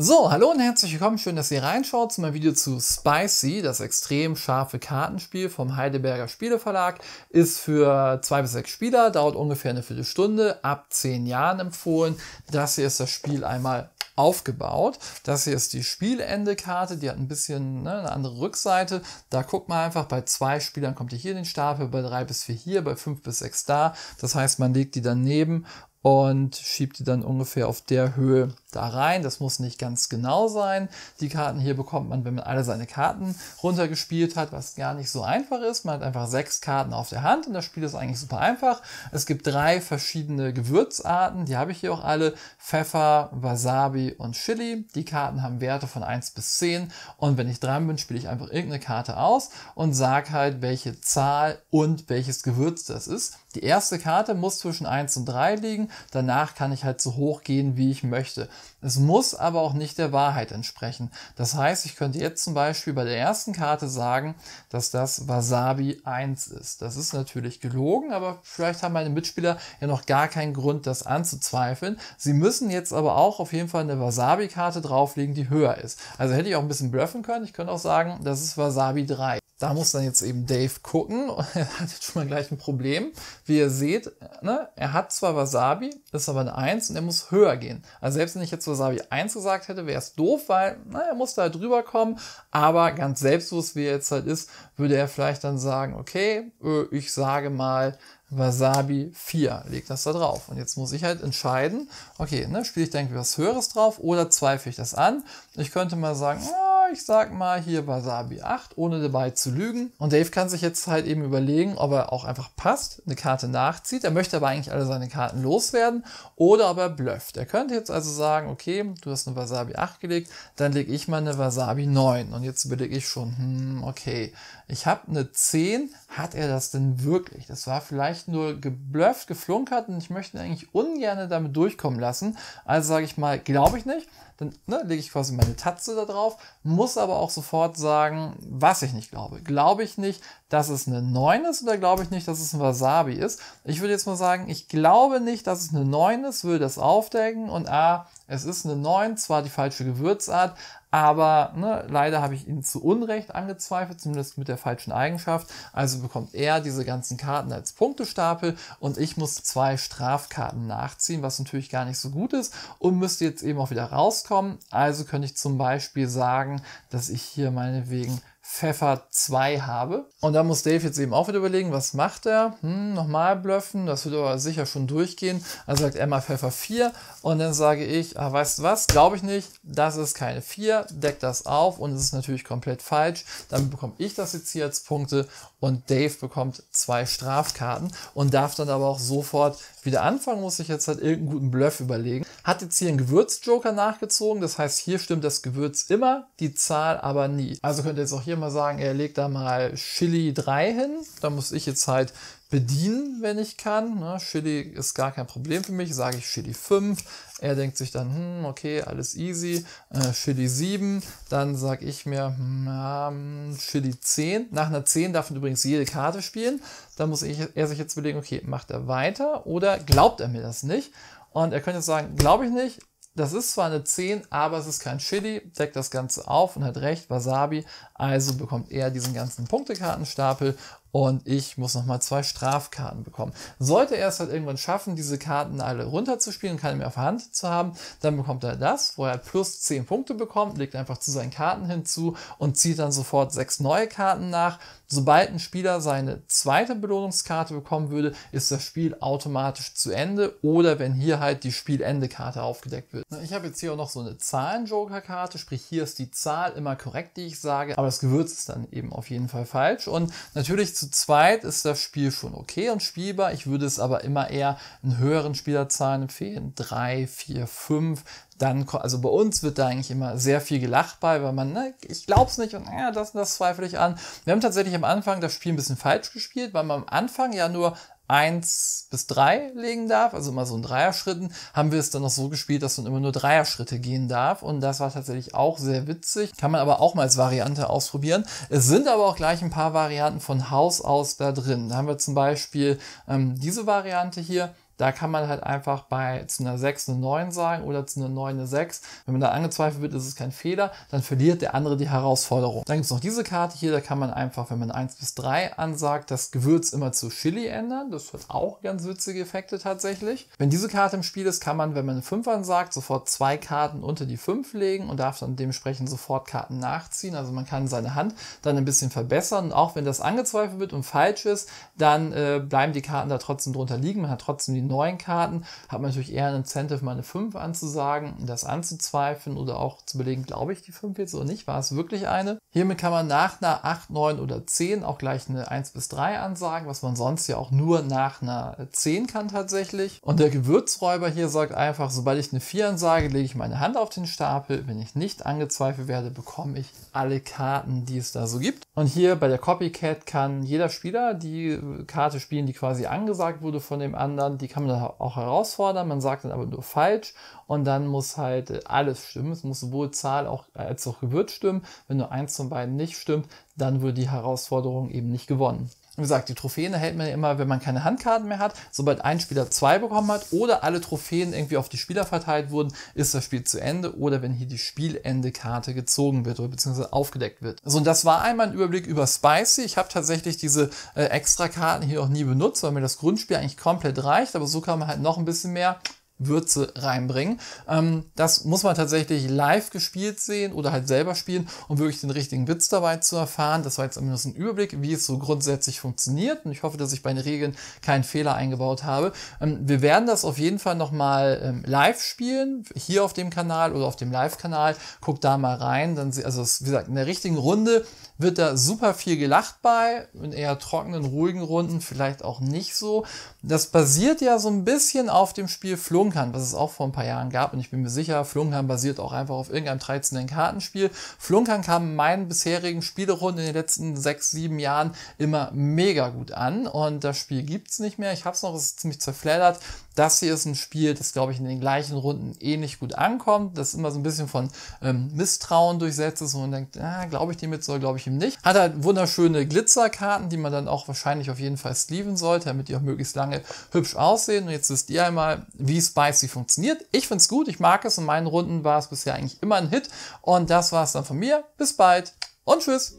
So, hallo und herzlich willkommen. Schön, dass ihr reinschaut zu meinem Video zu Spicy. Das extrem scharfe Kartenspiel vom Heidelberger Spieleverlag ist für zwei bis sechs Spieler, dauert ungefähr eine Viertelstunde, ab zehn Jahren empfohlen. Das hier ist das Spiel einmal aufgebaut. Das hier ist die Spielende-Karte, die hat ein bisschen ne, eine andere Rückseite. Da guckt man einfach, bei zwei Spielern kommt ihr hier in den Stapel, bei drei bis vier hier, bei fünf bis sechs da. Das heißt, man legt die daneben und schiebt die dann ungefähr auf der Höhe da rein. Das muss nicht ganz genau sein. Die Karten hier bekommt man, wenn man alle seine Karten runtergespielt hat, was gar nicht so einfach ist. Man hat einfach sechs Karten auf der Hand und das Spiel ist eigentlich super einfach. Es gibt drei verschiedene Gewürzarten, die habe ich hier auch alle. Pfeffer, Wasabi und Chili. Die Karten haben Werte von 1 bis 10 und wenn ich dran bin, spiele ich einfach irgendeine Karte aus und sage halt, welche Zahl und welches Gewürz das ist. Die erste Karte muss zwischen 1 und 3 liegen. Danach kann ich halt so hoch gehen, wie ich möchte. Es muss aber auch nicht der Wahrheit entsprechen. Das heißt, ich könnte jetzt zum Beispiel bei der ersten Karte sagen, dass das Wasabi 1 ist. Das ist natürlich gelogen, aber vielleicht haben meine Mitspieler ja noch gar keinen Grund, das anzuzweifeln. Sie müssen jetzt aber auch auf jeden Fall eine Wasabi-Karte drauflegen, die höher ist. Also hätte ich auch ein bisschen bluffen können. Ich könnte auch sagen, das ist Wasabi 3. Da muss dann jetzt eben Dave gucken. Er hat jetzt schon mal gleich ein Problem. Wie ihr seht, ne, er hat zwar Wasabi, ist aber eine 1 und er muss höher gehen. Also selbst wenn ich jetzt Wasabi 1 gesagt hätte, wäre es doof, weil na, ne, er muss da halt drüber kommen. Aber ganz selbstlos, wie er jetzt halt ist, würde er vielleicht dann sagen, okay, äh, ich sage mal Wasabi 4, leg das da drauf. Und jetzt muss ich halt entscheiden, okay, ne, spiele ich da irgendwie was Höheres drauf oder zweifle ich das an? Ich könnte mal sagen, ja, ich sag mal hier Wasabi 8, ohne dabei zu lügen. Und Dave kann sich jetzt halt eben überlegen, ob er auch einfach passt, eine Karte nachzieht. Er möchte aber eigentlich alle seine Karten loswerden oder ob er blufft. Er könnte jetzt also sagen, okay, du hast eine Wasabi 8 gelegt, dann lege ich mal eine Wasabi 9. Und jetzt überlege ich schon, hm, okay, ich habe eine 10, hat er das denn wirklich? Das war vielleicht nur geblufft, geflunkert und ich möchte ihn eigentlich ungern damit durchkommen lassen. Also sage ich mal, glaube ich nicht. Dann ne, lege ich quasi meine Tatze da drauf, muss aber auch sofort sagen, was ich nicht glaube. Glaube ich nicht, dass es eine 9 ist oder glaube ich nicht, dass es ein Wasabi ist? Ich würde jetzt mal sagen, ich glaube nicht, dass es eine 9 ist, würde das aufdecken und A, es ist eine 9, zwar die falsche Gewürzart, aber ne, leider habe ich ihn zu Unrecht angezweifelt, zumindest mit der falschen Eigenschaft. Also bekommt er diese ganzen Karten als Punktestapel und ich muss zwei Strafkarten nachziehen, was natürlich gar nicht so gut ist und müsste jetzt eben auch wieder rauskommen. Also könnte ich zum Beispiel sagen, dass ich hier meinetwegen Pfeffer 2 habe. Und da muss Dave jetzt eben auch wieder überlegen, was macht er? Hm, nochmal bluffen, das wird aber sicher schon durchgehen. Also sagt er mal Pfeffer 4 und dann sage ich, ah, weißt du was, glaube ich nicht, das ist keine 4, deck das auf und es ist natürlich komplett falsch. Dann bekomme ich das jetzt hier als Punkte und Dave bekommt zwei Strafkarten und darf dann aber auch sofort wieder anfangen, muss sich jetzt halt irgendeinen guten Bluff überlegen. Hat jetzt hier einen Gewürzjoker nachgezogen, das heißt, hier stimmt das Gewürz immer, die Zahl aber nie. Also könnt ihr jetzt auch hier mal sagen, er legt da mal Chili 3 hin, da muss ich jetzt halt bedienen, wenn ich kann. Ne, Chili ist gar kein Problem für mich, sage ich Chili 5. Er denkt sich dann, hm, okay, alles easy. Äh, Chili 7. Dann sage ich mir, hm, ja, hm, für die 10. Nach einer 10 darf man übrigens jede Karte spielen. Da muss ich, er sich jetzt überlegen, okay, macht er weiter oder glaubt er mir das nicht? Und er könnte sagen, glaube ich nicht. Das ist zwar eine 10, aber es ist kein Chili, deckt das Ganze auf und hat recht, Wasabi. Also bekommt er diesen ganzen Punktekartenstapel und ich muss nochmal zwei Strafkarten bekommen. Sollte er es halt irgendwann schaffen, diese Karten alle runterzuspielen und keine mehr auf der Hand zu haben, dann bekommt er das, wo er plus 10 Punkte bekommt, legt einfach zu seinen Karten hinzu und zieht dann sofort sechs neue Karten nach. Sobald ein Spieler seine zweite Belohnungskarte bekommen würde, ist das Spiel automatisch zu Ende oder wenn hier halt die Spielende-Karte aufgedeckt wird. Ich habe jetzt hier auch noch so eine Zahlen-Joker-Karte, sprich hier ist die Zahl immer korrekt, die ich sage, aber das Gewürz ist dann eben auf jeden Fall falsch und natürlich zu zweit ist das Spiel schon okay und spielbar. Ich würde es aber immer eher in höheren Spielerzahlen empfehlen. Drei, vier, fünf. Dann, also bei uns wird da eigentlich immer sehr viel gelacht bei, weil man, ne, ich glaub's nicht und ja, das und das zweifle ich an. Wir haben tatsächlich am Anfang das Spiel ein bisschen falsch gespielt, weil man am Anfang ja nur 1 bis 3 legen darf, also immer so in Dreierschritten, haben wir es dann noch so gespielt, dass man immer nur Dreierschritte gehen darf. Und das war tatsächlich auch sehr witzig. Kann man aber auch mal als Variante ausprobieren. Es sind aber auch gleich ein paar Varianten von Haus aus da drin. Da haben wir zum Beispiel ähm, diese Variante hier. Da kann man halt einfach bei zu einer 6 eine 9 sagen oder zu einer 9 eine 6. Wenn man da angezweifelt wird, ist es kein Fehler, dann verliert der andere die Herausforderung. Dann gibt es noch diese Karte hier, da kann man einfach, wenn man 1 bis 3 ansagt, das Gewürz immer zu Chili ändern. Das hat auch ganz witzige Effekte tatsächlich. Wenn diese Karte im Spiel ist, kann man, wenn man eine 5 ansagt, sofort zwei Karten unter die 5 legen und darf dann dementsprechend sofort Karten nachziehen. Also man kann seine Hand dann ein bisschen verbessern. Und auch wenn das angezweifelt wird und falsch ist, dann äh, bleiben die Karten da trotzdem drunter liegen. Man hat trotzdem die neuen Karten hat man natürlich eher ein Incentive, mal eine 5 anzusagen, das anzuzweifeln oder auch zu belegen, glaube ich die 5 jetzt oder nicht, war es wirklich eine. Hiermit kann man nach einer 8, 9 oder 10 auch gleich eine 1 bis 3 ansagen, was man sonst ja auch nur nach einer 10 kann tatsächlich. Und der Gewürzräuber hier sagt einfach, sobald ich eine 4 ansage, lege ich meine Hand auf den Stapel. Wenn ich nicht angezweifelt werde, bekomme ich alle Karten, die es da so gibt. Und hier bei der Copycat kann jeder Spieler die Karte spielen, die quasi angesagt wurde von dem anderen. Die kann kann man auch herausfordern, man sagt dann aber nur falsch und dann muss halt alles stimmen. Es muss sowohl Zahl auch, als auch Gewürz stimmen. Wenn nur eins von beiden nicht stimmt, dann würde die Herausforderung eben nicht gewonnen. Wie gesagt, die Trophäen erhält man ja immer, wenn man keine Handkarten mehr hat. Sobald ein Spieler zwei bekommen hat oder alle Trophäen irgendwie auf die Spieler verteilt wurden, ist das Spiel zu Ende oder wenn hier die Spielende-Karte gezogen wird oder beziehungsweise aufgedeckt wird. So, und das war einmal ein Überblick über Spicy. Ich habe tatsächlich diese äh, extra Karten hier auch nie benutzt, weil mir das Grundspiel eigentlich komplett reicht, aber so kann man halt noch ein bisschen mehr Würze reinbringen. Ähm, das muss man tatsächlich live gespielt sehen oder halt selber spielen, um wirklich den richtigen Witz dabei zu erfahren. Das war jetzt zumindest ein Überblick, wie es so grundsätzlich funktioniert. Und ich hoffe, dass ich bei den Regeln keinen Fehler eingebaut habe. Ähm, wir werden das auf jeden Fall nochmal ähm, live spielen, hier auf dem Kanal oder auf dem Live-Kanal. Guckt da mal rein. Dann, also, wie gesagt, in der richtigen Runde wird da super viel gelacht bei, in eher trockenen, ruhigen Runden vielleicht auch nicht so. Das basiert ja so ein bisschen auf dem Spiel Flung Flunkern, was es auch vor ein paar Jahren gab. Und ich bin mir sicher, Flunkern basiert auch einfach auf irgendeinem 13. Kartenspiel. Flunkern kam in meinen bisherigen Spielerunden in den letzten sechs, sieben Jahren immer mega gut an. Und das Spiel gibt es nicht mehr. Ich habe es noch, es ist ziemlich zerfleddert das hier ist ein Spiel, das, glaube ich, in den gleichen Runden ähnlich eh gut ankommt, das immer so ein bisschen von ähm, Misstrauen durchsetzt ist und man denkt, ah, glaube ich dem jetzt oder glaube ich ihm nicht. Hat halt wunderschöne Glitzerkarten, die man dann auch wahrscheinlich auf jeden Fall sleeven sollte, damit die auch möglichst lange hübsch aussehen. Und jetzt wisst ihr einmal, wie Spicy funktioniert. Ich finde es gut, ich mag es. In meinen Runden war es bisher eigentlich immer ein Hit. Und das war es dann von mir. Bis bald und tschüss.